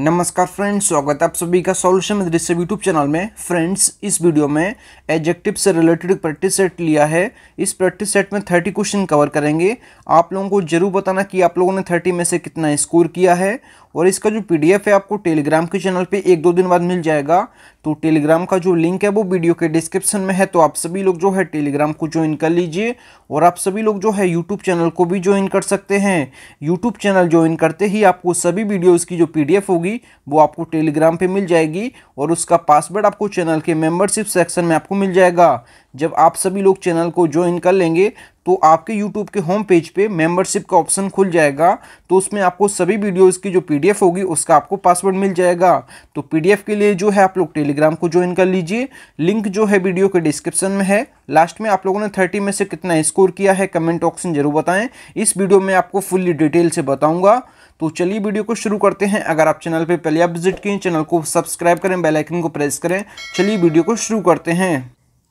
नमस्कार फ्रेंड्स स्वागत है आप सभी का सॉल्यूशन दृश्य यूट्यूब चैनल में फ्रेंड्स इस वीडियो में एडजेक्टिव से रिलेटेड प्रैक्टिस सेट लिया है इस प्रैक्टिस सेट में थर्टी क्वेश्चन कवर करेंगे आप लोगों को जरूर बताना कि आप लोगों ने थर्टी में से कितना स्कोर किया है और इसका जो पीडीएफ है आपको टेलीग्राम के चैनल पे एक दो दिन बाद मिल जाएगा तो टेलीग्राम का जो लिंक है वो वीडियो के डिस्क्रिप्शन में है तो आप सभी लोग जो है टेलीग्राम को ज्वाइन कर लीजिए और आप सभी लोग जो है यूट्यूब चैनल को भी ज्वाइन कर सकते हैं यूट्यूब चैनल ज्वाइन करते ही आपको सभी वीडियोज़ की जो पी होगी वो आपको टेलीग्राम पर मिल जाएगी और उसका पासवर्ड आपको चैनल के मेम्बरशिप सेक्शन में आपको मिल जाएगा जब आप सभी लोग चैनल को ज्वाइन कर लेंगे तो आपके यूट्यूब के होम पेज पे मेंबरशिप का ऑप्शन खुल जाएगा तो उसमें आपको सभी वीडियोस की जो पीडीएफ होगी उसका आपको पासवर्ड मिल जाएगा तो पीडीएफ के लिए जो है आप लोग टेलीग्राम को ज्वाइन कर लीजिए लिंक जो है वीडियो के डिस्क्रिप्शन में है लास्ट में आप लोगों ने थर्टी में से कितना स्कोर किया है कमेंट ऑप्शन जरूर बताएं इस वीडियो में आपको फुल्ली डिटेल से बताऊँगा तो चलिए वीडियो को शुरू करते हैं अगर आप चैनल पर पहले आप विजिट किए चैनल को सब्सक्राइब करें बेलाइकन को प्रेस करें चलिए वीडियो को शुरू करते हैं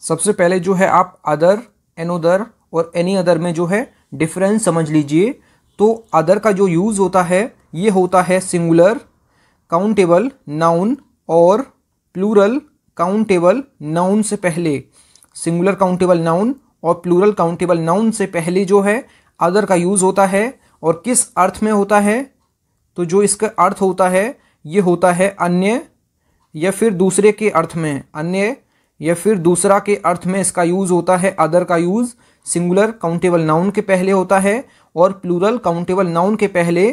सबसे पहले जो है आप अदर एन उदर और एनी अदर में जो है डिफरेंस समझ लीजिए तो अदर का जो यूज़ होता है ये होता है सिंगुलर काउंटेबल नाउन और प्लूरल काउंटेबल नाउन से पहले सिंगुलर काउंटेबल नाउन और प्लूरल काउंटेबल नाउन से पहले जो है अदर का यूज़ होता है और किस अर्थ में होता है तो जो इसका अर्थ होता है ये होता है अन्य या फिर दूसरे के अर्थ में अन्य या फिर दूसरा के अर्थ में इसका यूज़ होता है अदर का यूज़ सिंगुलर काउंटेबल नाउन के पहले होता है और प्लूरल काउंटेबल नाउन के पहले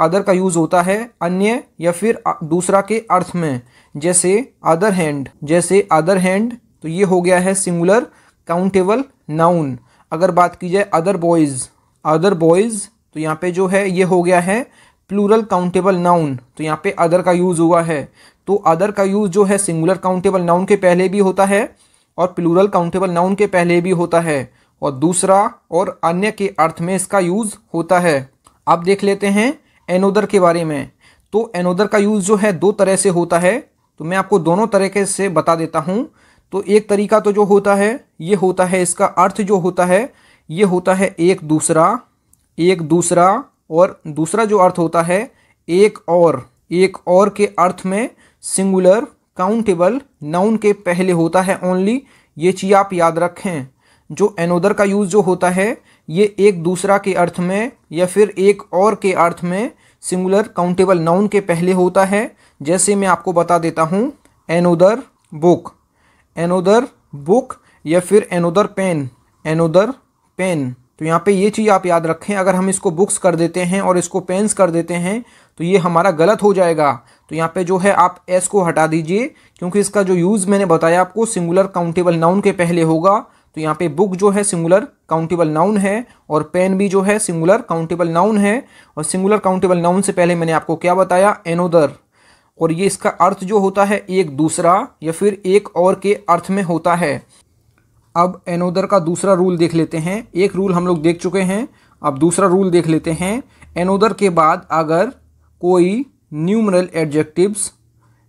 अदर का यूज़ होता है अन्य या फिर दूसरा के अर्थ में जैसे अदर हैंड जैसे अदर हैंड तो ये हो गया है सिंगुलर काउंटेबल नाउन अगर बात की जाए अदर बॉयज़ अदर बॉयज़ तो यहाँ पे जो है ये हो गया है प्लूरल काउंटेबल नाउन तो यहाँ पे अदर का यूज़ हुआ है तो अदर का यूज़ जो है सिंगुलर काउंटेबल नाउन के पहले भी होता है और प्लूरल काउंटेबल नाउन के पहले भी होता है और दूसरा और अन्य के अर्थ में इसका यूज़ होता है अब देख लेते हैं एनोदर के बारे में तो एनोदर का यूज़ जो है दो तरह से होता है तो मैं आपको दोनों तरीके से बता देता हूँ तो एक तरीका तो जो होता है ये होता है इसका अर्थ जो होता है ये होता है एक दूसरा एक दूसरा और दूसरा जो अर्थ होता है एक और एक और के अर्थ में सिंगुलर काउंटेबल नाउन के पहले होता है ओनली ये चीज़ आप याद रखें जो एनोदर का यूज़ जो होता है ये एक दूसरा के अर्थ में या फिर एक और के अर्थ में सिंगुलर काउंटेबल नाउन के पहले होता है जैसे मैं आपको बता देता हूँ एनोदर बुक एनोदर बुक या फिर एनोदर पेन एनोदर पेन तो यहाँ पे ये चीज़ आप याद रखें अगर हम इसको बुक्स कर देते हैं और इसको पेन्स कर देते हैं तो ये हमारा गलत हो जाएगा तो यहाँ पे जो है आप एस को हटा दीजिए क्योंकि इसका जो यूज़ मैंने बताया आपको सिंगुलर काउंटेबल नाउन के पहले होगा तो यहाँ पे बुक जो है सिंगुलर काउंटेबल नाउन है और पेन भी जो है सिंगुलर काउंटेबल नाउन है और सिंगुलर काउंटेबल नाउन से पहले मैंने आपको क्या बताया एनोदर और ये इसका अर्थ जो होता है एक दूसरा या फिर एक और के अर्थ में होता है अब एनोदर का दूसरा रूल देख लेते हैं एक रूल हम लोग देख चुके हैं अब दूसरा रूल देख लेते हैं एनोदर के बाद अगर कोई न्यूमरल एडजेक्टिव्स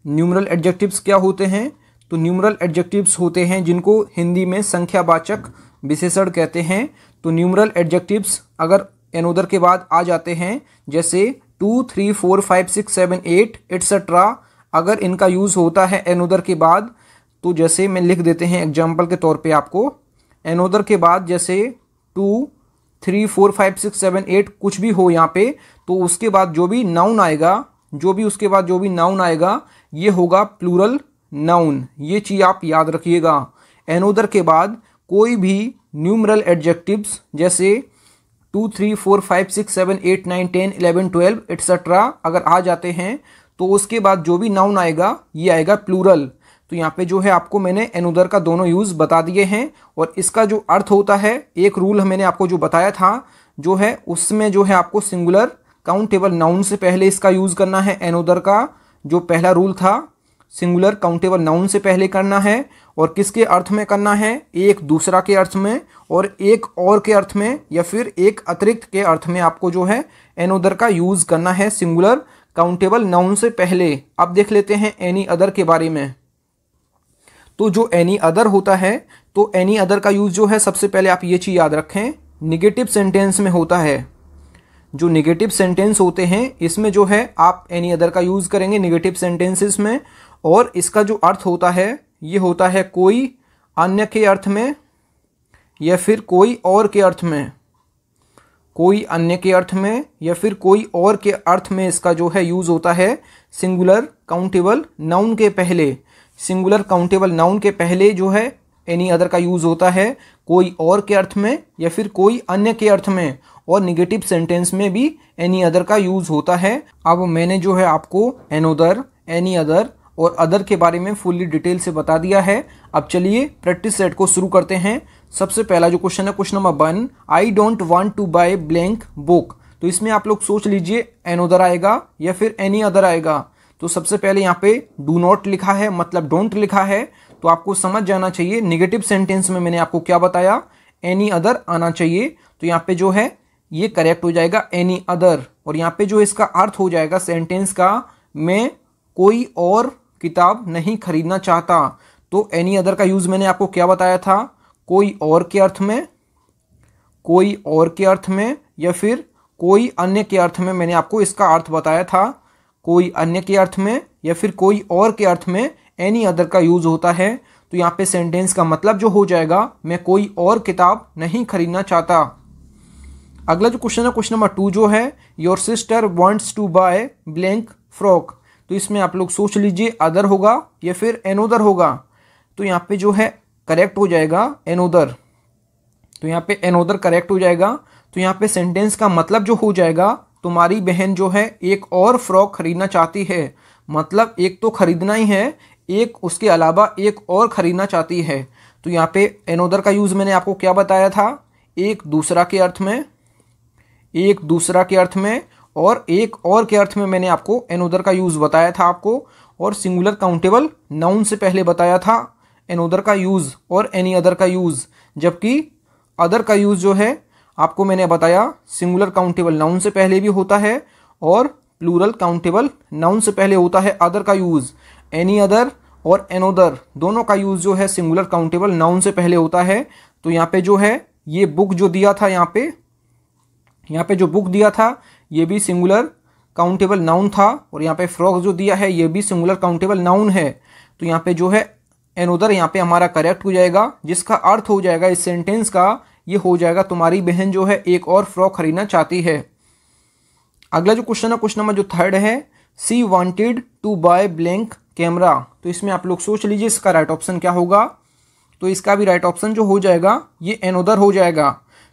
न्यूमरल एडजेक्टिव्स क्या होते हैं तो न्यूमरल एडजेक्टिव्स होते हैं जिनको हिंदी में संख्यावाचक विशेषण कहते हैं तो न्यूमरल एडजेक्टिव्स अगर एनोदर के बाद आ जाते हैं जैसे two three four five six seven eight etcetera अगर इनका यूज़ होता है एनोदर के बाद तो जैसे मैं लिख देते हैं एग्जाम्पल के तौर पे आपको एनोदर के बाद जैसे two three four five six seven eight कुछ भी हो यहाँ पे तो उसके बाद जो भी नाउन आएगा जो भी उसके बाद जो भी नाउन आएगा ये होगा प्लूरल नाउन ये चीज़ आप याद रखिएगा एनोदर के बाद कोई भी न्यूमरल एडजेक्टिव्स जैसे two three four five six seven eight nine ten eleven twelve etcetera अगर आ जाते हैं तो उसके बाद जो भी नाउन आएगा ये आएगा प्लूरल तो यहाँ पे जो है आपको मैंने एनुदर का दोनों यूज़ बता दिए हैं और इसका जो अर्थ होता है एक रूल मैंने आपको जो बताया था जो है उसमें जो है आपको सिंगुलर काउंटेबल नाउन से पहले इसका यूज़ करना है एनोदर का जो पहला रूल था सिंगुलर काउंटेबल नाउन से पहले करना है और किसके अर्थ में करना है एक दूसरा के अर्थ में और एक और के अर्थ में या फिर एक अतिरिक्त के अर्थ में आपको जो है एनोदर का यूज़ करना है सिंगुलर काउंटेबल नाउन से पहले अब देख लेते हैं एनी अदर के बारे में तो जो एनी अदर होता है तो एनी अदर का यूज़ जो है सबसे पहले आप ये चीज़ याद रखें निगेटिव सेंटेंस में होता है जो निगेटिव सेंटेंस होते हैं इसमें जो है आप एनी अदर का यूज़ करेंगे निगेटिव सेंटेंसेस में और इसका जो अर्थ होता है ये होता है कोई अन्य के अर्थ में या फिर कोई और के अर्थ में कोई अन्य के अर्थ में या फिर कोई और के अर्थ में इसका जो है यूज़ होता है सिंगुलर काउंटेबल नाउन के पहले सिंगुलर काउंटेबल नाउन के पहले जो है एनी अदर का यूज़ होता है कोई और के अर्थ में या फिर कोई अन्य के अर्थ में और निगेटिव सेंटेंस में भी एनी अदर का यूज़ होता है अब मैंने जो है आपको एनोदर एनी अदर और अदर के बारे में फुल्ली डिटेल से बता दिया है अब चलिए प्रैक्टिस सेट को शुरू करते हैं सबसे पहला जो क्वेश्चन है question number one I don't want to buy blank book तो इसमें आप लोग सोच लीजिए एनोदर आएगा या फिर एनी अदर आएगा तो सबसे पहले यहाँ पे डू नॉट लिखा है मतलब डोंट लिखा है तो आपको समझ जाना चाहिए निगेटिव सेंटेंस में मैंने आपको क्या बताया एनी अदर आना चाहिए तो यहाँ पे जो है ये करेक्ट हो जाएगा एनी अदर और यहाँ पे जो इसका अर्थ हो जाएगा सेंटेंस का मैं कोई और किताब नहीं खरीदना चाहता तो एनी अदर का यूज़ मैंने आपको क्या बताया था कोई और के अर्थ में कोई और के अर्थ में या फिर कोई अन्य के अर्थ में मैंने आपको इसका अर्थ बताया था कोई अन्य के अर्थ में या फिर कोई और के अर्थ में एनी अदर का यूज़ होता है तो यहाँ पे सेंटेंस का मतलब जो हो जाएगा मैं कोई और किताब नहीं खरीदना चाहता अगला जो क्वेश्चन है क्वेश्चन नंबर टू जो है your sister wants to buy blank frock तो इसमें आप लोग सोच लीजिए अदर होगा या फिर एनोदर होगा तो यहाँ पे जो है करेक्ट हो जाएगा एनोदर तो यहाँ पे एनोदर करेक्ट हो जाएगा तो यहाँ पे सेंटेंस का मतलब जो हो जाएगा तुम्हारी बहन जो है एक और फ्रॉक खरीदना चाहती है मतलब एक तो खरीदना ही है एक उसके अलावा एक और खरीदना चाहती है तो यहाँ पे एनोदर का यूज़ मैंने आपको क्या बताया था एक दूसरा के अर्थ में एक दूसरा के अर्थ में और एक और के अर्थ में मैंने आपको एनोदर का यूज़ बताया था आपको और सिंगुलर काउंटेबल नाउन से पहले बताया था एनोदर का यूज़ और एनी अदर का यूज़ जबकि अदर का यूज़ जो है आपको मैंने बताया सिंगुलर काउंटेबल नाउन से पहले भी होता है और प्लूरल काउंटेबल नाउन से पहले होता है अदर का यूज़ एनी अदर और एनोदर दोनों का यूज़ जो है सिंगुलर काउंटेबल नाउन से पहले होता है तो यहाँ पे जो है ये बुक जो दिया था यहाँ पे यहाँ पे जो बुक दिया था ये भी सिंगुलर काउंटेबल नाउन था और यहाँ पे फ्रॉक जो दिया है ये भी सिंगुलर काउंटेबल नाउन है तो यहाँ पे जो है एनोदर यहाँ पे हमारा करेक्ट हो जाएगा जिसका अर्थ हो जाएगा इस सेंटेंस का ये हो जाएगा तुम्हारी बहन जो है एक और फ्रॉक खरीदना चाहती है अगला जो क्वेश्चन है क्वेश्चन नंबर जो थर्ड है she wanted to buy blank camera तो इसमें आप लोग सोच लीजिए इसका राइट ऑप्शन क्या होगा तो इसका भी राइट ऑप्शन जो हो जाएगा ये एनोदर हो जाएगा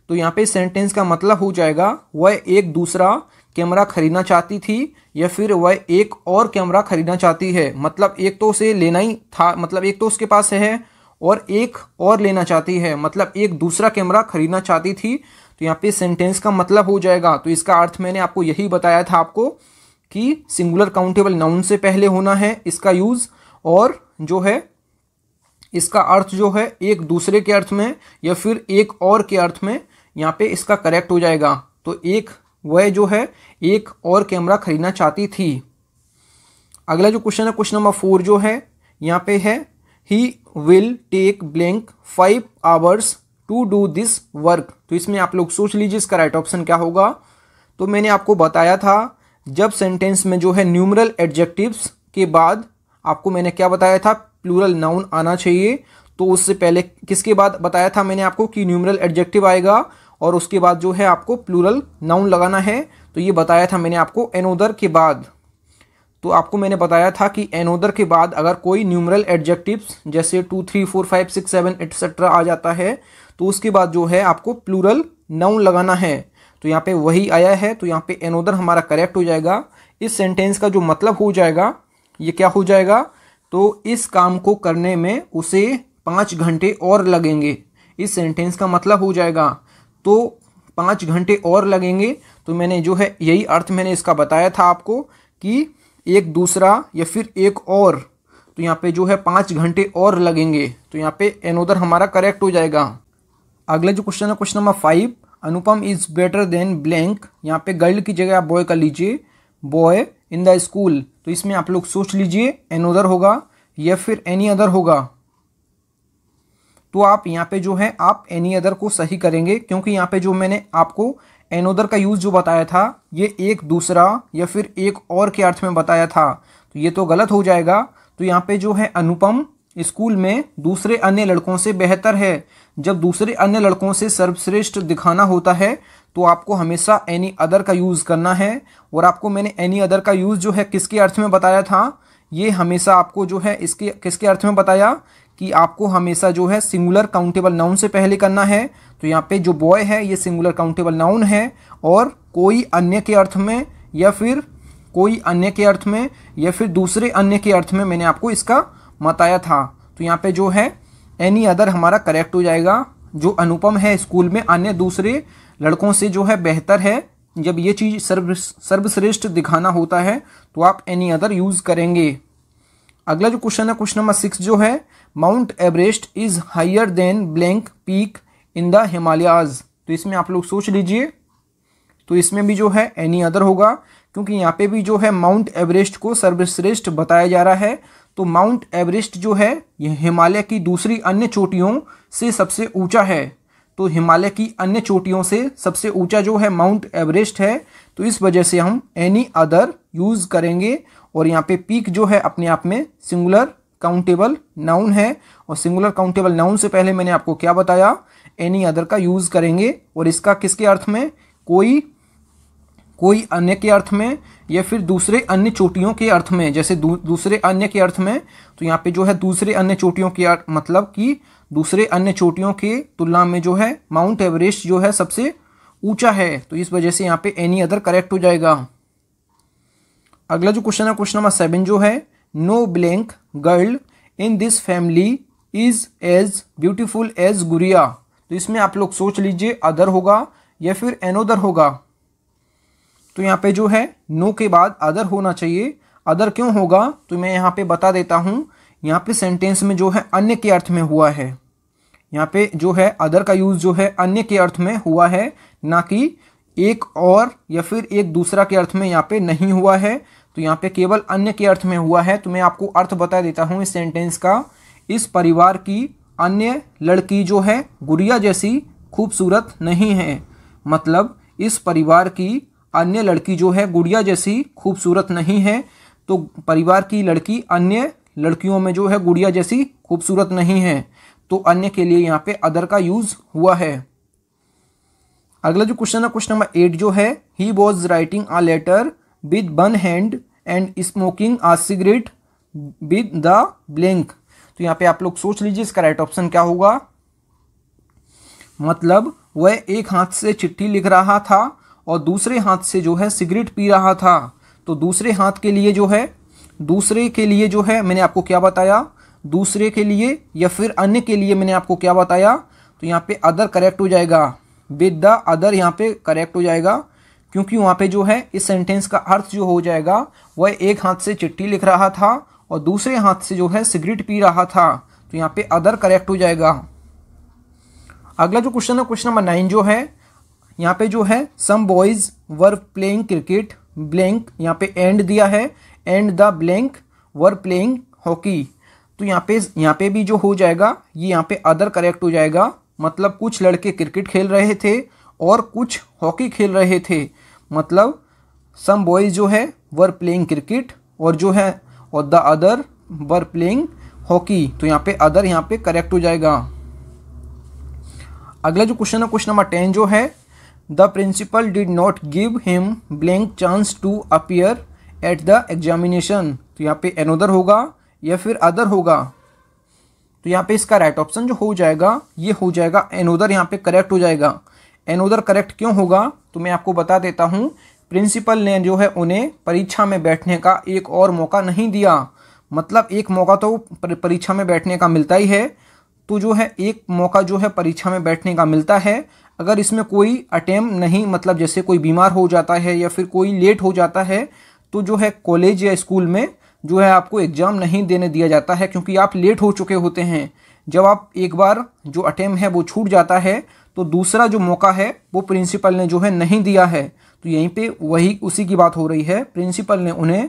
तो यहाँ पे सेंटेंस का मतलब हो जाएगा वह एक दूसरा कैमरा खरीदना चाहती थी या फिर वह एक और कैमरा खरीदना चाहती है मतलब एक तो उसे लेना ही था मतलब एक तो उसके पास है और एक और लेना चाहती है मतलब एक दूसरा कैमरा खरीदना चाहती थी तो यहाँ पे सेंटेंस का मतलब हो जाएगा तो इसका अर्थ मैंने आपको यही बताया था आपको कि सिंगुलर काउंटेबल नाउन से पहले होना है इसका यूज़ और जो है इसका अर्थ जो है एक दूसरे के अर्थ में या फिर एक और के अर्थ में यहाँ पे इसका करेक्ट हो जाएगा तो एक वह जो है एक और कैमरा खरीदना चाहती थी अगला जो क्वेश्चन है क्वेश्चन नंबर फोर जो है यहाँ पे है he will take blank five hours to do this work तो इसमें आप लोग सोच लीजिए इसका राइट ऑप्शन क्या होगा तो मैंने आपको बताया था जब सेंटेंस में जो है न्यूमरल एडजेक्टिव्स के बाद आपको मैंने क्या बताया था प्लूरल नाउन आना चाहिए तो उससे पहले किसके बाद बताया था मैंने आपको कि न्यूमरल एडजेक्टिव आएगा और उसके बाद जो है आपको प्लूरल नाउन लगाना है तो ये बताया था मैंने आपको एनोदर के बाद तो आपको मैंने बताया था कि एनोदर के बाद अगर कोई न्यूमरल एडजेक्टिव्स जैसे two three four five six seven etcetera आ जाता है तो उसके बाद जो है आपको प्लूरल नाउन लगाना है तो यहाँ पे वही आया है तो यहाँ पे एनोदर हमारा करेक्ट हो जाएगा इस सेंटेंस का जो मतलब हो जाएगा ये क्या हो जाएगा तो इस काम को करने में उसे पाँच घंटे और लगेंगे इस सेंटेंस का मतलब हो जाएगा तो पाँच घंटे और लगेंगे तो मैंने जो है यही अर्थ मैंने इसका बताया था आपको कि एक दूसरा या फिर एक और तो यहाँ पे जो है पाँच घंटे और लगेंगे तो यहाँ पे एनोदर हमारा करेक्ट हो जाएगा अगला जो क्वेश्चन है question number five Anupam is better than blank यहाँ पे गर्ल की जगह आप बॉय कर लीजिए बॉय इन द स्कूल तो इसमें आप लोग सोच लीजिए एनोदर होगा या फिर एनी अदर होगा तो आप यहाँ पे जो है आप एनी अदर को सही करेंगे क्योंकि यहाँ पे जो मैंने आपको एनोदर का यूज़ जो बताया था ये एक दूसरा या फिर एक और के अर्थ में बताया था तो ये तो गलत हो जाएगा तो यहाँ पे जो है अनुपम स्कूल में दूसरे अन्य लड़कों से बेहतर है जब दूसरे अन्य लड़कों से सर्वश्रेष्ठ दिखाना होता है तो आपको हमेशा एनी अदर का यूज़ करना है और आपको मैंने एनी अदर का यूज़ जो है किसके अर्थ में बताया था ये हमेशा आपको जो है इसके किसके अर्थ में बताया कि आपको हमेशा जो है सिंगुलर काउंटेबल नाउन से पहले करना है तो यहाँ पे जो बॉय है ये सिंगुलर काउंटेबल नाउन है और कोई अन्य के अर्थ में या फिर कोई अन्य के अर्थ में या फिर दूसरे अन्य के अर्थ में मैंने आपको इसका बताया था तो यहाँ पे जो है एनी अदर हमारा करेक्ट हो जाएगा जो अनुपम है स्कूल में अन्य दूसरे लड़कों से जो है बेहतर है जब ये चीज़ सर्व सर्वश्रेष्ठ दिखाना होता है तो आप एनी अदर यूज करेंगे अगला जो क्वेश्चन है क्वेश्चन नंबर सिक्स जो है Mount Everest is higher than blank peak in the Himalayas तो इसमें आप लोग सोच लीजिए तो इसमें भी जो है एनी अदर होगा क्योंकि यहाँ पे भी जो है माउंट एवरेस्ट को सर्वश्रेष्ठ बताया जा रहा है तो माउंट एवरेस्ट जो है यह हिमालय की दूसरी अन्य चोटियों से सबसे ऊंचा है तो हिमालय की अन्य चोटियों से सबसे ऊंचा जो है माउंट एवरेस्ट है तो इस वजह से हम एनी अदर यूज़ करेंगे और यहाँ पे पीक जो है अपने आप में सिंगुलर काउंटेबल नाउन है और सिंगुलर काउंटेबल नाउन से पहले मैंने आपको क्या बताया एनी अदर का यूज़ करेंगे और इसका किसके अर्थ में कोई कोई अन्य के अर्थ में या फिर दूसरे अन्य चोटियों के अर्थ में जैसे दू, दूसरे अन्य के अर्थ में तो यहाँ पे जो है दूसरे अन्य चोटियों के अर्थ मतलब कि दूसरे अन्य चोटियों के तुलना में जो है माउंट एवरेस्ट जो है सबसे ऊंचा है तो इस वजह से यहाँ पे एनी अदर करेक्ट हो जाएगा अगला जो क्वेश्चन है क्वेश्चन नंबर सेवन जो है no blank girl in this family is as beautiful as Guriya तो इसमें आप लोग सोच लीजिए अदर होगा या फिर एनोदर होगा तो यहाँ पे जो है नो के बाद अदर होना चाहिए अदर क्यों होगा तो मैं यहाँ पे बता देता हूँ यहाँ पे सेंटेंस में जो है अन्य के अर्थ में हुआ है यहाँ पे जो है अदर का यूज़ जो है अन्य के अर्थ में हुआ है ना कि एक और या फिर एक दूसरा के अर्थ में यहाँ पे नहीं हुआ है तो यहाँ पे केवल अन्य के अर्थ में हुआ है तो मैं आपको अर्थ बता देता हूँ इस सेंटेंस का इस परिवार की अन्य लड़की जो है गुड़िया जैसी खूबसूरत नहीं है मतलब इस परिवार की अन्य लड़की जो है गुड़िया जैसी खूबसूरत नहीं है तो परिवार की लड़की अन्य लड़कियों में जो है गुड़िया जैसी खूबसूरत नहीं है तो अन्य के लिए यहाँ पे अदर का यूज़ हुआ है अगला जो क्वेश्चन है क्वेश्चन नंबर एट जो है he was writing a letter with one hand and smoking a cigarette with the blank तो यहाँ पे आप लोग सोच लीजिए इसका राइट ऑप्शन क्या होगा मतलब वह एक हाथ से चिट्ठी लिख रहा था और दूसरे हाथ से जो है सिगरेट पी रहा था तो दूसरे हाथ के लिए जो है दूसरे के लिए जो है मैंने आपको क्या बताया दूसरे के लिए या फिर अन्य के लिए मैंने आपको क्या बताया तो यहाँ पे अदर करेक्ट हो जाएगा विद द अदर यहाँ पे करेक्ट हो जाएगा क्योंकि वहाँ पे जो है इस सेंटेंस का अर्थ जो हो जाएगा वह एक हाथ से चिट्ठी लिख रहा था और दूसरे हाथ से जो है सिगरेट पी रहा था तो यहाँ पे अदर करेक्ट हो जाएगा अगला जो क्वेश्चन है क्वेश्चन नंबर नाइन जो है यहाँ पे जो है some boys were playing cricket blank यहाँ पे एंड दिया है and the blank were playing hockey तो यहाँ पे यहाँ पे भी जो हो जाएगा ये यहाँ पे अदर करेक्ट हो जाएगा मतलब कुछ लड़के क्रिकेट खेल रहे थे और कुछ हॉकी खेल रहे थे मतलब सम बॉयज़ जो है वर प्लेइंग क्रिकेट और जो है और the other were playing hockey तो यहाँ पे अदर यहाँ पे करेक्ट हो जाएगा अगला जो क्वेश्चन है क्वेश्चन नंबर टेन जो है the principal did not give him blank chance to appear at the examination तो यहाँ पे एनोदर होगा या फिर अदर होगा तो यहाँ पे इसका राइट ऑप्शन जो हो जाएगा ये हो जाएगा एनोदर यहाँ पे करेक्ट हो जाएगा एनोदर करेक्ट क्यों होगा तो मैं आपको बता देता हूँ प्रिंसिपल ने जो है उन्हें परीक्षा में बैठने का एक और मौका नहीं दिया मतलब एक मौका तो परीक्षा में बैठने का मिलता ही है तो जो है एक मौका जो है परीक्षा में बैठने का मिलता है अगर इसमें कोई अटैम्प नहीं मतलब जैसे कोई बीमार हो जाता है या फिर कोई लेट हो जाता है तो जो है कॉलेज या स्कूल में जो है आपको एग्ज़ाम नहीं देने दिया जाता है क्योंकि आप लेट हो चुके होते हैं जब आप एक बार जो अटैम्प है वो छूट जाता है तो दूसरा जो मौका है वो प्रिंसिपल ने जो है नहीं दिया है तो यहीं पे वही उसी की बात हो रही है प्रिंसिपल ने उन्हें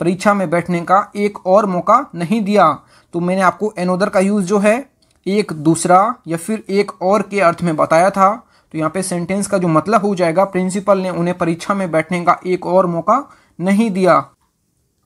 परीक्षा में बैठने का एक और मौका नहीं दिया तो मैंने आपको एनोदर का यूज़ जो है एक दूसरा या फिर एक और के अर्थ में बताया था तो यहाँ पे सेंटेंस का जो मतलब हो जाएगा प्रिंसिपल ने उन्हें परीक्षा में बैठने का एक और मौका नहीं दिया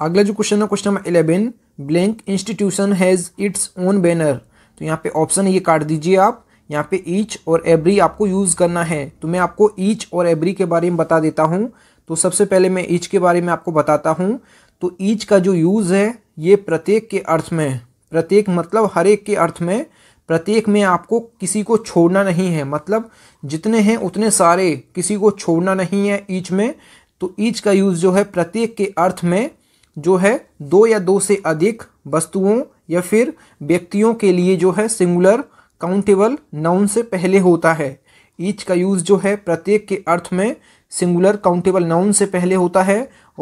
अगला जो क्वेश्चन है question number eleven blank institution has its own banner तो यहाँ पे ऑप्शन ये काट दीजिए आप यहाँ पे ईच और एवरी आपको यूज़ करना है तो मैं आपको ईच और एवरी के बारे में बता देता हूँ तो सबसे पहले मैं ईच के बारे में आपको बताता हूँ तो ईच का जो यूज़ है ये प्रत्येक के अर्थ में प्रत्येक मतलब हर एक के अर्थ में प्रत्येक में आपको किसी को छोड़ना नहीं है मतलब जितने हैं उतने सारे किसी को छोड़ना नहीं है ईच में तो ईच का यूज जो है प्रत्येक के अर्थ में जो है दो या दो से अधिक वस्तुओं या फिर व्यक्तियों के लिए जो है सिंगुलर काउंटेबल नाउन से पहले होता है ईच का यूज जो है प्रत्येक के अर्थ में सिंगुलर काउंटेबल नाउन से पहले होता है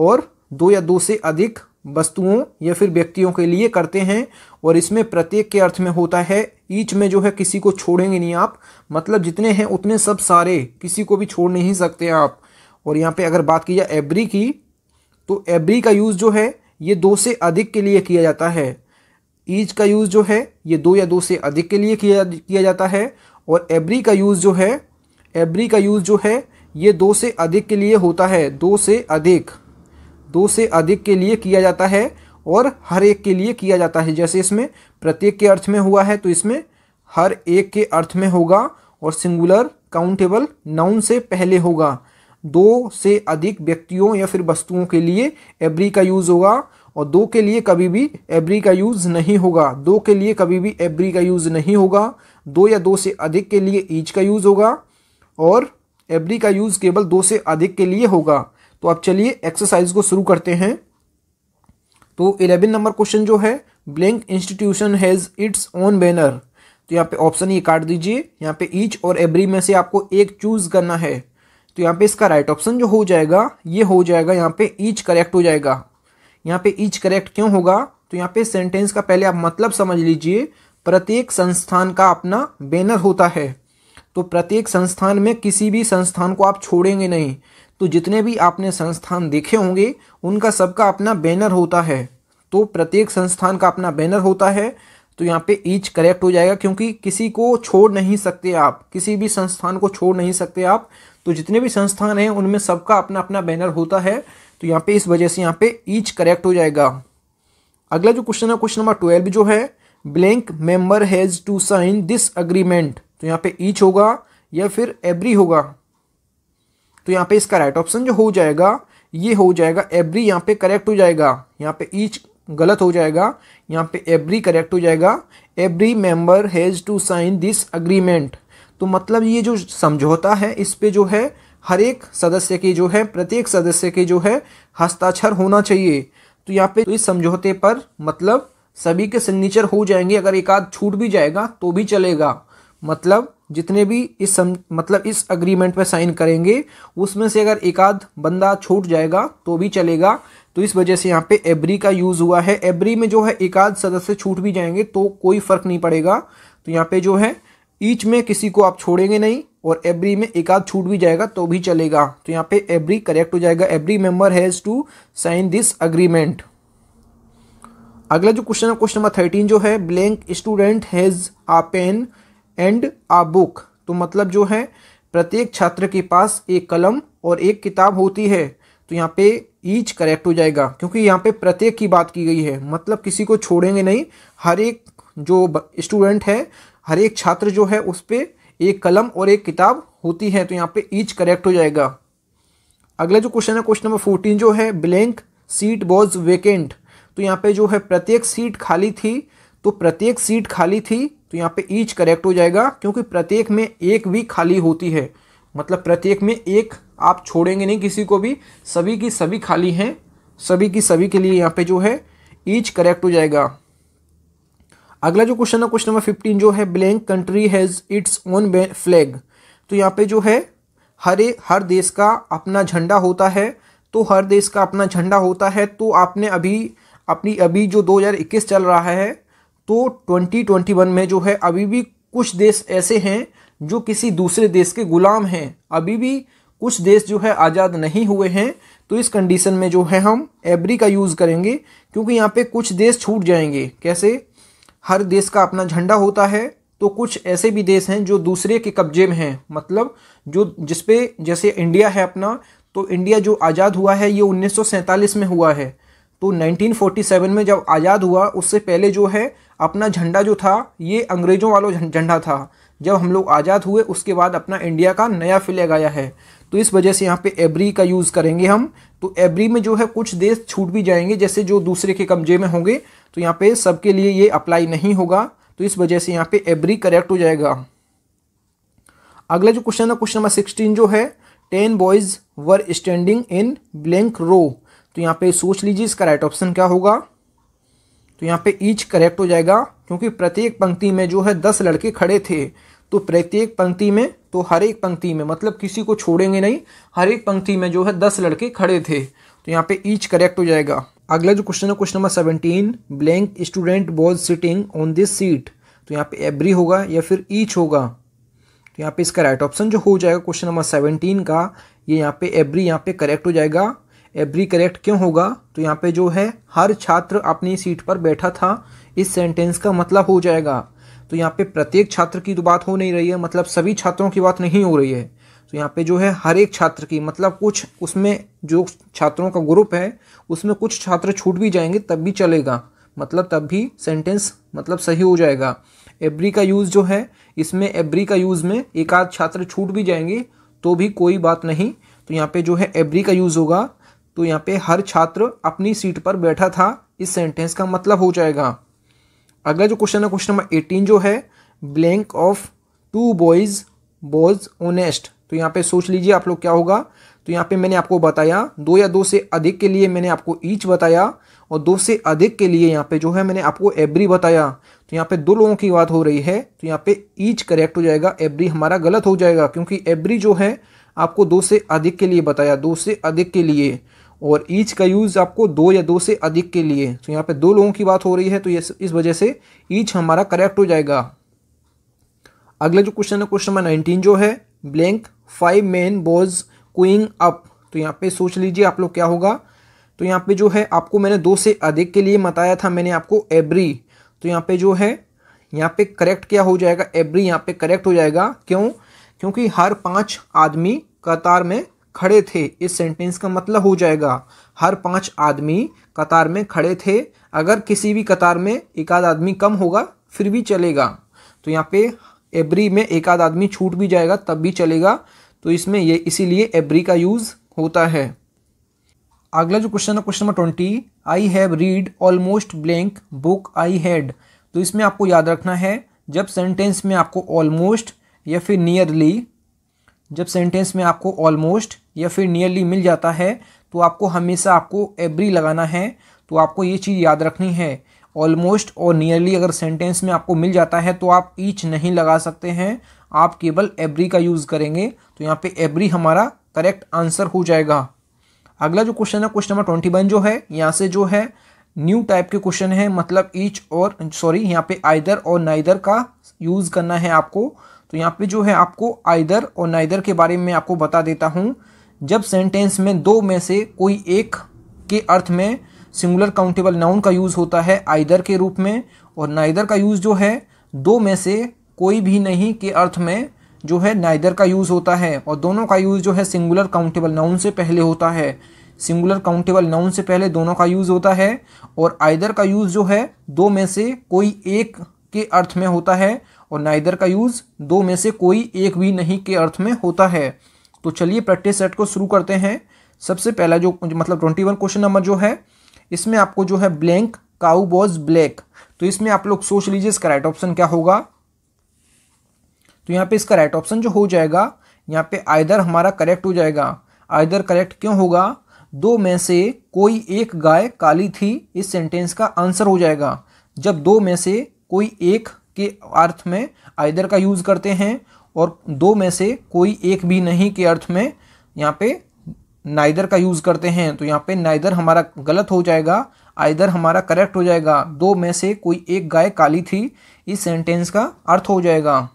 और दो या दो से अधिक वस्तुओं या फिर व्यक्तियों के लिए करते हैं और इसमें प्रत्येक के अर्थ में होता है ईच में जो है किसी को छोड़ेंगे नहीं आप मतलब जितने हैं उतने सब सारे किसी को भी छोड़ नहीं सकते आप और यहाँ पे अगर बात की जाए एवरी की तो एवरी का यूज़ जो है ये दो से अधिक के लिए किया जाता है ईज का यूज़ जो है ये दो या दो से अधिक के लिए किया किया जाता है और एवरी का यूज़ जो है एवरी का यूज़ जो है ये दो से अधिक के लिए होता है दो से अधिक दो से अधिक के लिए किया जाता है और हर एक के लिए किया जाता है जैसे इसमें प्रत्येक के अर्थ में हुआ है तो इसमें हर एक के अर्थ में होगा और सिंगुलर काउंटेबल नाउन से पहले होगा दो से अधिक व्यक्तियों या फिर वस्तुओं के लिए एवरी का यूज़ होगा और दो के लिए कभी भी एवरी का यूज़ नहीं होगा दो के लिए कभी भी एवरी का यूज़ नहीं होगा दो या दो से अधिक के लिए ईच का यूज़ होगा और एवरी का यूज़ केवल दो से अधिक के लिए होगा तो अब चलिए एक्सरसाइज को शुरू करते हैं तो इलेवन नंबर क्वेश्चन जो है blank institution has its own banner तो यहाँ पे ऑप्शन ये काट दीजिए यहाँ पे ईच और एवरी में से आपको एक चूज़ करना है तो यहाँ पे इसका राइट ऑप्शन जो हो जाएगा ये हो जाएगा यहाँ पे ईच करेक्ट हो जाएगा यहाँ पे ईच करेक्ट क्यों होगा तो यहाँ पे सेंटेंस का पहले आप मतलब समझ लीजिए प्रत्येक संस्थान का अपना बैनर होता है तो प्रत्येक संस्थान में किसी भी संस्थान को आप छोड़ेंगे नहीं तो जितने भी आपने संस्थान देखे होंगे उनका सबका अपना बैनर होता है तो प्रत्येक संस्थान का अपना बैनर होता है तो यहाँ पे ईच करेक्ट हो जाएगा क्योंकि किसी को छोड़ नहीं सकते आप किसी भी संस्थान को छोड़ नहीं सकते आप तो जितने भी संस्थान हैं उनमें सबका अपना अपना बैनर होता है तो यहाँ पे इस वजह से यहाँ पे ईच करेक्ट हो जाएगा अगला जो क्वेश्चन है क्वेश्चन नंबर ट्वेल्व जो है blank member has to sign this agreement तो यहाँ पे ईच होगा या फिर एवरी होगा तो यहाँ पे इसका राइट ऑप्शन जो हो जाएगा ये हो जाएगा एवरी यहाँ पे करेक्ट हो जाएगा यहाँ पे ईच गलत हो जाएगा यहाँ पे एवरी करेक्ट हो जाएगा every member has to sign this agreement तो मतलब ये जो समझौता है इस पे जो है हर एक सदस्य के जो है प्रत्येक सदस्य के जो है हस्ताक्षर होना चाहिए तो यहाँ पे तो इस समझौते पर मतलब सभी के सिग्नेचर हो जाएंगे अगर एक आध छूट भी जाएगा तो भी चलेगा मतलब जितने भी इस सम, मतलब इस अग्रीमेंट पर साइन करेंगे उसमें से अगर एक आध बंदा छूट जाएगा तो भी चलेगा तो इस वजह से यहाँ पे एबरी का यूज़ हुआ है एबरी में जो है एक आध सदस्य छूट भी जाएंगे तो कोई फर्क नहीं पड़ेगा तो यहाँ पे जो है ईच में किसी को आप छोड़ेंगे नहीं और एवरी में एक आध छूट भी जाएगा तो भी चलेगा तो यहाँ पे एवरी करेक्ट हो जाएगा every member has to sign this agreement अगला जो क्वेश्चन है क्वेश्चन नंबर थर्टीन जो है blank student has a pen and a book तो मतलब जो है प्रत्येक छात्र के पास एक कलम और एक किताब होती है तो यहाँ पे ईच करेक्ट हो जाएगा क्योंकि यहाँ पे प्रत्येक की बात की गई है मतलब किसी को छोड़ेंगे नहीं हर एक जो स्टूडेंट है हर एक छात्र जो है उस पर एक कलम और एक किताब होती है तो यहाँ पे ईच करेक्ट हो जाएगा अगला जो क्वेश्चन है क्वेश्चन नंबर फोर्टीन जो है ब्लैंक सीट वॉज वेकेंट तो यहाँ पे जो है प्रत्येक सीट खाली थी तो प्रत्येक सीट खाली थी तो यहाँ पे ईच करेक्ट हो जाएगा क्योंकि प्रत्येक में एक भी खाली होती है मतलब प्रत्येक में एक आप छोड़ेंगे नहीं किसी को भी सभी की सभी खाली हैं सभी की सभी के लिए यहाँ पे जो है ईच करेक्ट हो जाएगा अगला जो क्वेश्चन है क्वेश्चन नंबर फिफ्टीन जो है blank country has its own flag तो यहाँ पे जो है हरे हर देश का अपना झंडा होता है तो हर देश का अपना झंडा होता है तो आपने अभी अपनी अभी जो 2021 चल रहा है तो 2021 में जो है अभी भी कुछ देश ऐसे हैं जो किसी दूसरे देश के गुलाम हैं अभी भी कुछ देश जो है आज़ाद नहीं हुए हैं तो इस कंडीशन में जो है हम एबरी का यूज़ करेंगे क्योंकि यहाँ पे कुछ देश छूट जाएंगे कैसे हर देश का अपना झंडा होता है तो कुछ ऐसे भी देश हैं जो दूसरे के कब्जे में हैं मतलब जो जिसपे जैसे इंडिया है अपना तो इंडिया जो आज़ाद हुआ है ये उन्नीस में हुआ है तो 1947 में जब आज़ाद हुआ उससे पहले जो है अपना झंडा जो था ये अंग्रेज़ों वालों झंडा था जब हम लोग आज़ाद हुए उसके बाद अपना इंडिया का नया फ्लैग आया है तो इस वजह से यहाँ पे एबरी का यूज़ करेंगे हम तो एबरी में जो है कुछ देश छूट भी जाएंगे जैसे जो दूसरे के कब्जे में होंगे तो यहाँ पे सबके लिए ये अप्लाई नहीं होगा तो इस वजह से यहाँ पे एवरी करेक्ट हो जाएगा अगला जो क्वेश्चन है क्वेश्चन नंबर सिक्सटीन जो है ten boys were standing in blank row तो यहाँ पे सोच लीजिए इसका राइट ऑप्शन क्या होगा तो यहाँ पे ईच करेक्ट हो जाएगा क्योंकि प्रत्येक पंक्ति में जो है दस लड़के खड़े थे तो प्रत्येक पंक्ति में तो हर एक पंक्ति में मतलब किसी को छोड़ेंगे नहीं हर एक पंक्ति में जो है दस लड़के खड़े थे तो यहाँ पे ईच करेक्ट हो जाएगा अगला जो क्वेश्चन है question number seventeen blank student was sitting on this seat तो यहाँ पे एवरी होगा या फिर ईच होगा तो यहाँ पे इसका राइट ऑप्शन जो हो जाएगा क्वेश्चन नंबर सेवनटीन का ये यहाँ पे एवरी यहाँ पे करेक्ट हो जाएगा एवरी करेक्ट क्यों होगा तो यहाँ पे जो है हर छात्र अपनी सीट पर बैठा था इस सेंटेंस का मतलब हो जाएगा तो यहाँ पे प्रत्येक छात्र की तो बात हो नहीं रही है मतलब सभी छात्रों की बात नहीं हो रही है तो यहाँ पे जो है हर एक छात्र की मतलब कुछ उसमें जो छात्रों का ग्रुप है उसमें कुछ छात्र छूट भी जाएंगे तब भी चलेगा मतलब तब भी सेंटेंस मतलब सही हो जाएगा एवरी का यूज़ जो है इसमें एवरी का यूज़ में एक आध छात्र छूट भी जाएंगे तो भी कोई बात नहीं तो यहाँ पे जो है एवरी का यूज़ होगा तो यहाँ पे हर छात्र अपनी सीट पर बैठा था इस सेंटेंस का मतलब हो जाएगा अगला जो क्वेश्चन है क्वेश्चन नंबर एटीन जो है blank of two boys boys honest तो यहाँ पे सोच लीजिए आप लोग क्या होगा तो यहाँ पे मैंने आपको बताया दो या दो से अधिक के लिए मैंने आपको ईच बताया और दो से अधिक के लिए यहाँ पे जो है मैंने आपको एवरी बताया तो यहाँ पे दो लोगों की बात हो रही है तो यहाँ पे ईच करेक्ट हो जाएगा एवरी हमारा गलत हो जाएगा क्योंकि एवरी जो है आपको दो से अधिक के लिए बताया दो से अधिक के लिए और ईच का यूज़ आपको दो या दो से अधिक के लिए तो यहाँ पे दो लोगों की बात हो रही है तो ये इस वजह से ईच हमारा करेक्ट हो जाएगा अगला जो क्वेश्चन है क्वेश्चन नंबर नाइनटीन जो है blank five man was queuing up तो यहाँ पे सोच लीजिए आप लोग क्या होगा तो यहाँ पे जो है आपको मैंने दो से अधिक के लिए बताया था मैंने आपको एवरी तो यहाँ पे जो है यहाँ पे करेक्ट क्या हो जाएगा एवरी यहाँ पे करेक्ट हो जाएगा क्यों क्योंकि हर पांच आदमी कतार में खड़े थे इस सेंटेंस का मतलब हो जाएगा हर पांच आदमी कतार में खड़े थे अगर किसी भी कतार में एक आध आदमी कम होगा फिर भी चलेगा तो यहाँ पे एबरी में एक आध आदमी छूट भी जाएगा तब भी चलेगा तो इसमें ये इसीलिए एबरी का यूज़ होता है अगला जो क्वेश्चन है question number twenty I have read almost blank book I had तो इसमें आपको याद रखना है जब सेंटेंस में आपको ऑलमोस्ट या फिर नियरली जब सेंटेंस में आपको ऑलमोस्ट या फिर नियरली मिल जाता है तो आपको हमेशा आपको एवरी लगाना है तो आपको ये चीज़ याद रखनी है ऑलमोस्ट और नियरली अगर सेंटेंस में आपको मिल जाता है तो आप ईच नहीं लगा सकते हैं आप केवल एवरी का यूज़ करेंगे तो यहाँ पे एवरी हमारा करेक्ट आंसर हो जाएगा अगला जो क्वेश्चन है क्वेश्चन नंबर ट्वेंटी वन जो है यहाँ से जो है न्यू टाइप के क्वेश्चन है मतलब ईच और सॉरी यहाँ पे आइदर और नाइदर का यूज़ करना है आपको तो यहाँ पे जो है आपको आइदर और नाइदर के बारे में आपको बता देता हूँ जब सेंटेंस में दो में से कोई एक के अर्थ में सिंगुलर काउंटेबल नाउन का यूज़ होता है आइदर के रूप में और नाइदर का यूज़ जो है दो में से कोई भी नहीं के अर्थ में जो है नाइदर का यूज़ होता है और दोनों का यूज़ जो है सिंगुलर काउंटेबल नाउन से पहले होता है सिंगुलर काउंटेबल नाउन से पहले दोनों का यूज़ होता है और आइदर का यूज़ जो है दो में से कोई एक के अर्थ में होता है और नाइदर का यूज़ दो में से कोई एक भी नहीं के अर्थ में होता है तो चलिए प्रैक्टिस सेट को शुरू करते हैं सबसे पहला जो मतलब ट्वेंटी वन क्वेश्चन नंबर जो है इसमें आपको जो है ब्लैंक काउ बॉज ब्लैक तो इसमें आप लोग सोच लीजिए इसका राइट ऑप्शन क्या होगा तो यहाँ पे इसका राइट ऑप्शन जो हो जाएगा यहाँ पे आयदर हमारा करेक्ट हो जाएगा आयदर करेक्ट क्यों होगा दो में से कोई एक गाय काली थी इस सेंटेंस का आंसर हो जाएगा जब दो में से कोई एक के अर्थ में आयदर का यूज़ करते हैं और दो में से कोई एक भी नहीं के अर्थ में यहाँ पे नाइदर का यूज़ करते हैं तो यहाँ पे नाइदर हमारा गलत हो जाएगा आइदर हमारा करेक्ट हो जाएगा दो में से कोई एक गाय काली थी इस सेंटेंस का अर्थ हो जाएगा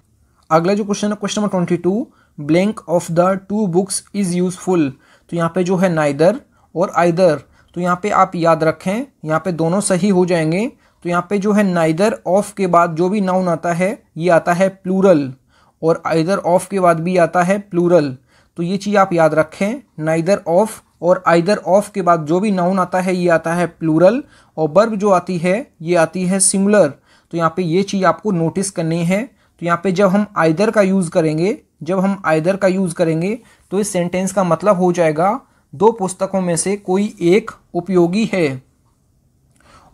अगला जो क्वेश्चन है question number twenty two blank of the two books is useful तो यहाँ पे जो है नाइदर और आइदर तो यहाँ पे आप याद रखें यहाँ पे दोनों सही हो जाएंगे तो यहाँ पे जो है नाइदर ऑफ के बाद जो भी नाउन आता है ये आता है प्लूरल और आइदर ऑफ के बाद भी आता है प्लूरल तो ये चीज़ आप याद रखें नाइदर ऑफ और आइदर ऑफ के बाद जो भी नाउन आता है ये आता है प्लूरल और बर्ब जो आती है ये आती है सिमुलर तो यहाँ पे ये चीज़ आपको नोटिस करनी है तो यहाँ पे जब हम आइदर का यूज़ करेंगे जब हम आइदर का यूज़ करेंगे तो इस सेंटेंस का मतलब हो जाएगा दो पुस्तकों में से कोई एक उपयोगी है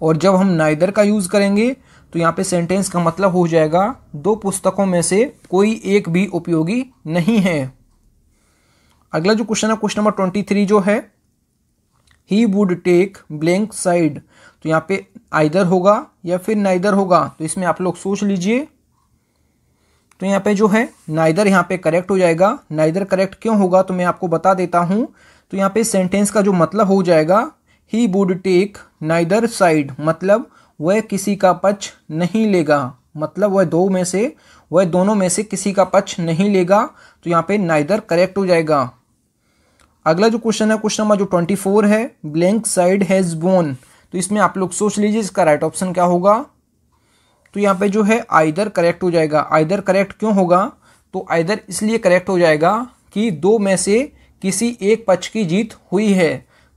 और जब हम नाइदर का यूज़ करेंगे तो यहाँ पे सेंटेंस का मतलब हो जाएगा दो पुस्तकों में से कोई एक भी उपयोगी नहीं है अगला जो क्वेश्चन है क्वेश्चन नंबर ट्वेंटी थ्री जो है he would take blank side तो यहाँ पे आइदर होगा या फिर नाइदर होगा तो इसमें आप लोग सोच लीजिए तो यहाँ पे जो है नाइदर यहाँ पे करेक्ट हो जाएगा नाइदर करेक्ट क्यों होगा तो मैं आपको बता देता हूँ तो यहाँ पे सेंटेंस का जो मतलब हो जाएगा he would take neither side मतलब वह किसी का पक्ष नहीं लेगा मतलब वह दो में से वह दोनों में से किसी का पक्ष नहीं लेगा तो यहाँ पे नाइदर करेक्ट हो जाएगा अगला जो क्वेश्चन है क्वेश्चन नंबर जो ट्वेंटी फोर है ब्लैंक साइड हैज बोन तो इसमें आप लोग सोच लीजिए इसका राइट ऑप्शन क्या होगा तो यहाँ पे जो है आइदर करेक्ट हो जाएगा आइदर करेक्ट क्यों होगा तो आइदर इसलिए करेक्ट हो जाएगा कि दो में से किसी एक पक्ष की जीत हुई है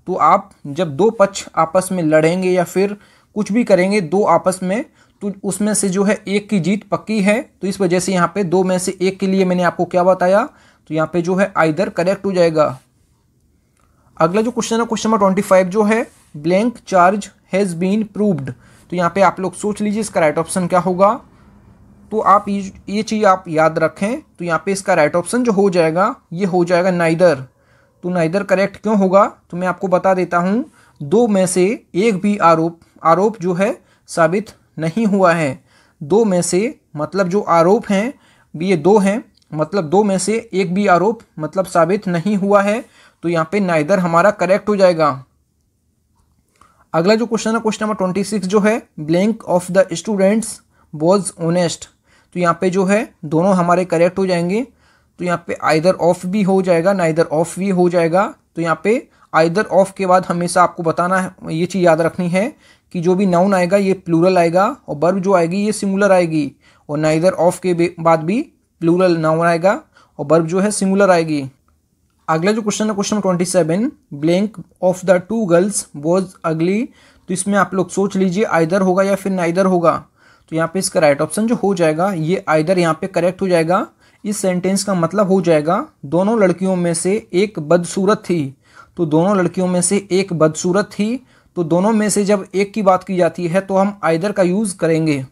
तो आप जब दो पक्ष आपस में लड़ेंगे या फिर कुछ भी करेंगे दो आपस में तो उसमें से जो है एक की जीत पक्की है तो इस वजह से यहाँ पे दो में से एक के लिए मैंने आपको क्या बताया तो यहाँ पे जो है आइदर करेक्ट हो जाएगा अगला जो क्वेश्चन है क्वेश्चन नंबर ट्वेंटी फाइव जो है blank charge has been proved तो यहाँ पे आप लोग सोच लीजिए इसका राइट ऑप्शन क्या होगा तो आप ये चीज़ आप याद रखें तो यहाँ पे इसका राइट ऑप्शन जो हो जाएगा ये हो जाएगा नाइदर तो नाइदर करेक्ट क्यों होगा तो मैं आपको बता देता हूँ दो में से एक भी आरोप आरोप जो है साबित नहीं हुआ है दो में से मतलब जो आरोप हैं ये दो हैं मतलब दो में से एक भी आरोप मतलब साबित नहीं हुआ है तो यहाँ पे नाइदर हमारा करेक्ट हो जाएगा अगला जो क्वेश्चन है क्वेश्चन नंबर ट्वेंटी सिक्स जो है blank of the students was honest तो यहाँ पे जो है दोनों हमारे करेक्ट हो जाएंगे तो यहाँ पे आइदर ऑफ भी हो जाएगा नाइदर ऑफ भी हो जाएगा तो यहाँ पे आइदर ऑफ के बाद हमेशा आपको बताना है ये चीज़ याद रखनी है कि जो भी नाउन आएगा ये प्लूरल आएगा और बर्ब जो आएगी ये सिमुलर आएगी और नाइदर ऑफ के बाद भी प्लूरल नाउन आएगा और बर्ब जो है सिमुलर आएगी अगला जो क्वेश्चन है question twenty seven blank of the two girls was ugly तो इसमें आप लोग सोच लीजिए आइदर होगा या फिर नाइदर होगा तो यहाँ पे इसका राइट right ऑप्शन जो हो जाएगा ये आइदर यहाँ पे करेक्ट हो जाएगा इस सेंटेंस का मतलब हो जाएगा दोनों लड़कियों में से एक बदसूरत थी तो दोनों लड़कियों में से एक बदसूरत थी तो दोनों में से जब एक की बात की जाती है तो हम आइदर का यूज़ करेंगे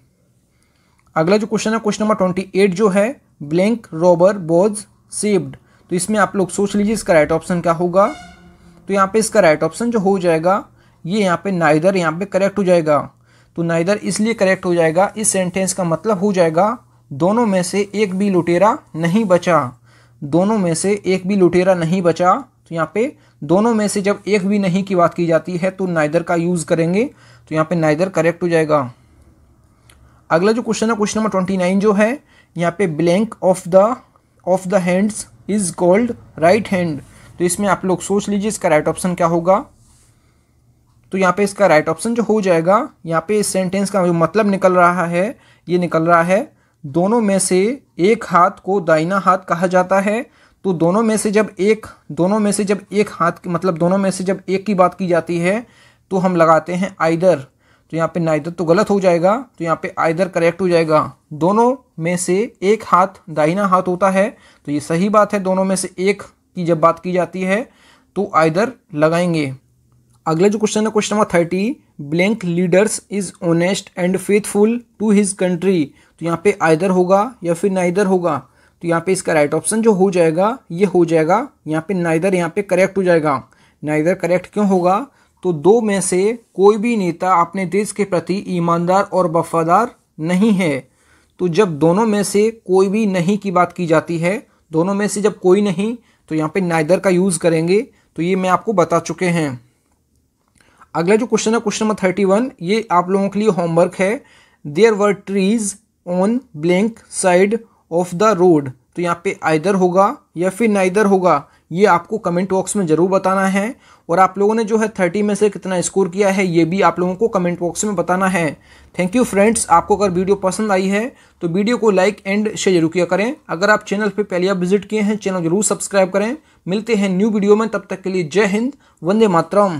अगला जो क्वेश्चन है क्वेश्चन नंबर ट्वेंटी एट जो है ब्लैंक रॉबर बॉज सेव्ड तो इसमें आप लोग सोच लीजिए इसका राइट ऑप्शन क्या होगा तो यहाँ पे इसका राइट ऑप्शन जो हो जाएगा ये यहाँ पे नाइदर यहाँ पे करेक्ट हो जाएगा तो नाइदर इसलिए करेक्ट हो जाएगा इस सेंटेंस का मतलब हो जाएगा दोनों में से एक भी लुटेरा नहीं बचा दोनों में से एक भी लुटेरा नहीं बचा तो यहाँ पे दोनों में से जब एक भी नहीं की बात की जाती है तो नाइदर का यूज़ करेंगे तो यहाँ पे नाइदर करेक्ट हो जाएगा अगला जो क्वेश्चन है क्वेश्चन नंबर ट्वेंटी नाइन जो है यहाँ पे blank of the of the hands is called right hand तो इसमें आप लोग सोच लीजिए इसका राइट ऑप्शन क्या होगा तो यहाँ पे इसका राइट ऑप्शन जो हो जाएगा यहाँ पे इस सेंटेंस का जो मतलब निकल रहा है ये निकल रहा है दोनों में से एक हाथ को दाइना हाथ कहा जाता है तो दोनों में से जब एक दोनों में से जब एक हाथ मतलब दोनों में से जब एक की बात की जाती है तो हम लगाते हैं आइदर तो यहाँ पे नाइदर तो गलत हो जाएगा तो यहाँ पे आइदर करेक्ट हो जाएगा दोनों में से एक हाथ दाहिना हाथ होता है तो ये सही बात है दोनों में से एक की जब बात की जाती है तो आइदर लगाएंगे अगला जो क्वेश्चन है question number thirty blank leaders is honest and faithful to his country तो यहाँ पे आइदर होगा या फिर नाइदर होगा तो यहाँ पे इसका राइट ऑप्शन जो हो जाएगा ये हो जाएगा यहाँ पे नाइदर यहाँ पे करेक्ट हो जाएगा नाइदर करेक्ट क्यों होगा तो दो में से कोई भी नेता अपने देश के प्रति ईमानदार और वफादार नहीं है तो जब दोनों में से कोई भी नहीं की बात की जाती है दोनों में से जब कोई नहीं तो यहाँ पे नाइदर का यूज़ करेंगे तो ये मैं आपको बता चुके हैं अगला जो क्वेश्चन है क्वेश्चन नंबर थर्टी वन ये आप लोगों के लिए होमवर्क है there were trees on blank side of the road तो यहाँ पे आइदर होगा या फिर नाइदर होगा ये आपको कमेंट बॉक्स में ज़रूर बताना है और आप लोगों ने जो है थर्टी में से कितना स्कोर किया है ये भी आप लोगों को कमेंट बॉक्स में बताना है थैंक यू फ्रेंड्स आपको अगर वीडियो पसंद आई है तो वीडियो को लाइक एंड शेयर जरूर किया करें अगर आप चैनल पर पहले आप विजिट किए हैं चैनल जरूर सब्सक्राइब करें मिलते हैं न्यू वीडियो में तब तक के लिए जय हिंद वंदे मातरम